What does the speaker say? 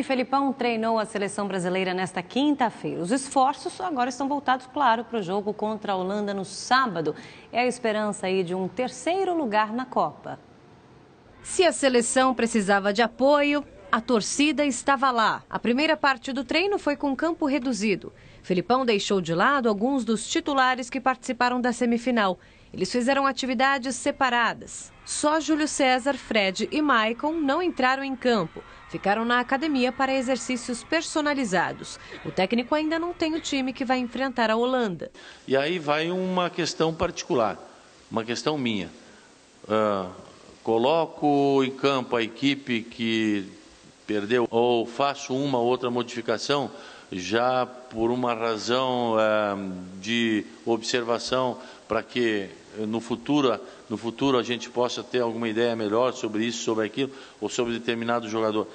E Felipão treinou a seleção brasileira nesta quinta-feira. Os esforços agora estão voltados, claro, para o jogo contra a Holanda no sábado. É a esperança aí de um terceiro lugar na Copa. Se a seleção precisava de apoio, a torcida estava lá. A primeira parte do treino foi com campo reduzido. Felipão deixou de lado alguns dos titulares que participaram da semifinal. Eles fizeram atividades separadas. Só Júlio César, Fred e Maicon não entraram em campo. Ficaram na academia para exercícios personalizados. O técnico ainda não tem o time que vai enfrentar a Holanda. E aí vai uma questão particular, uma questão minha. Uh, coloco em campo a equipe que perdeu, ou faço uma outra modificação já por uma razão é, de observação para que no futuro, no futuro a gente possa ter alguma ideia melhor sobre isso, sobre aquilo ou sobre determinado jogador.